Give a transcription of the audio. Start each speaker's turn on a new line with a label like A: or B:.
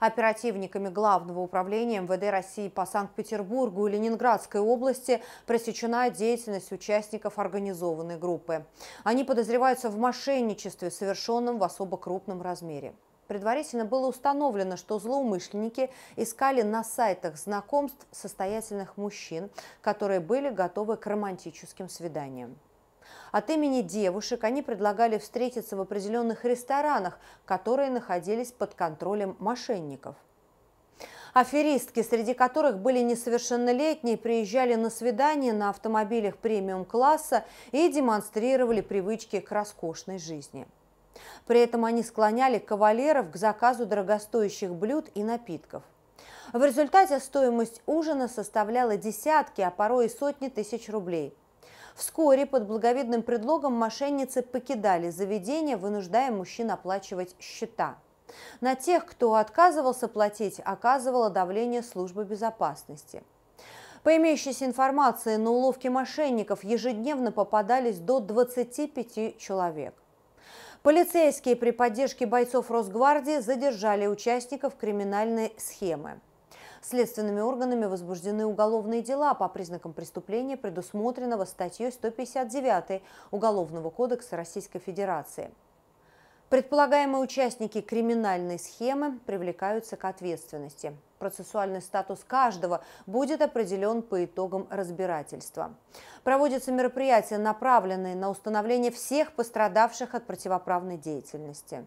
A: Оперативниками Главного управления МВД России по Санкт-Петербургу и Ленинградской области пресечена деятельность участников организованной группы. Они подозреваются в мошенничестве, совершенном в особо крупном размере. Предварительно было установлено, что злоумышленники искали на сайтах знакомств состоятельных мужчин, которые были готовы к романтическим свиданиям. От имени девушек они предлагали встретиться в определенных ресторанах, которые находились под контролем мошенников. Аферистки, среди которых были несовершеннолетние, приезжали на свидания на автомобилях премиум-класса и демонстрировали привычки к роскошной жизни. При этом они склоняли кавалеров к заказу дорогостоящих блюд и напитков. В результате стоимость ужина составляла десятки, а порой и сотни тысяч рублей. Вскоре под благовидным предлогом мошенницы покидали заведение, вынуждая мужчин оплачивать счета. На тех, кто отказывался платить, оказывало давление службы безопасности. По имеющейся информации, на уловки мошенников ежедневно попадались до 25 человек. Полицейские при поддержке бойцов Росгвардии задержали участников криминальной схемы. Следственными органами возбуждены уголовные дела по признакам преступления, предусмотренного статьей 159 Уголовного кодекса Российской Федерации. Предполагаемые участники криминальной схемы привлекаются к ответственности. Процессуальный статус каждого будет определен по итогам разбирательства. Проводятся мероприятия, направленные на установление всех пострадавших от противоправной деятельности.